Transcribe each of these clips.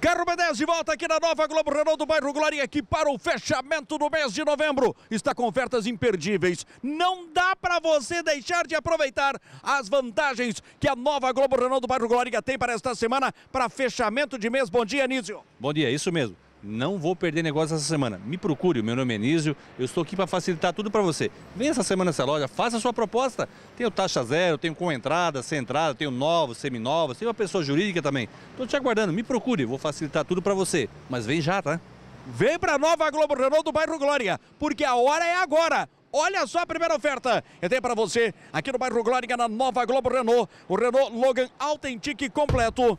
Carro B10 de volta aqui na Nova Globo Renault do bairro Glória, que para o fechamento do mês de novembro está com ofertas imperdíveis. Não dá para você deixar de aproveitar as vantagens que a Nova Globo Renault do bairro Glória tem para esta semana, para fechamento de mês. Bom dia, Nízio. Bom dia, isso mesmo. Não vou perder negócio essa semana. Me procure, meu nome é Nísio, eu estou aqui para facilitar tudo para você. Venha essa semana nessa loja, faça a sua proposta. Tenho taxa zero, tenho com entrada, sem entrada, tenho novos, seminovos, tenho uma pessoa jurídica também. Estou te aguardando, me procure, vou facilitar tudo para você. Mas vem já, tá? Vem para a nova Globo Renault do bairro Glória, porque a hora é agora. Olha só a primeira oferta. Eu tenho para você aqui no bairro Glória, na nova Globo Renault, o Renault Logan Authentic completo.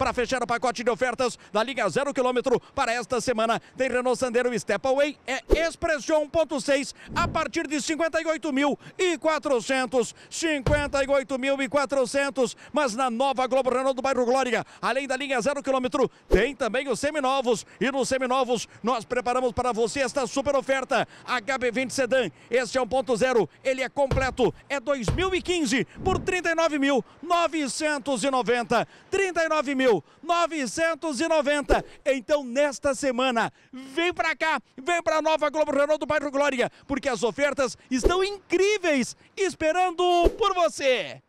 para fechar o pacote de ofertas da Liga Zero Quilômetro para esta semana. Tem Renault Sandero Stepaway, é Expression 1.6 a partir de 58.400. 58.400, mas na nova Globo Renault do bairro Glória, além da linha zero quilômetro, tem também os seminovos. E nos seminovos, nós preparamos para você esta super oferta. HB20 Sedan, este é 1.0, ele é completo, é 2015 por 39.990. 39.000 990. Então, nesta semana, vem para cá, vem para a nova Globo Renault do Bairro Glória, porque as ofertas estão incríveis esperando por você.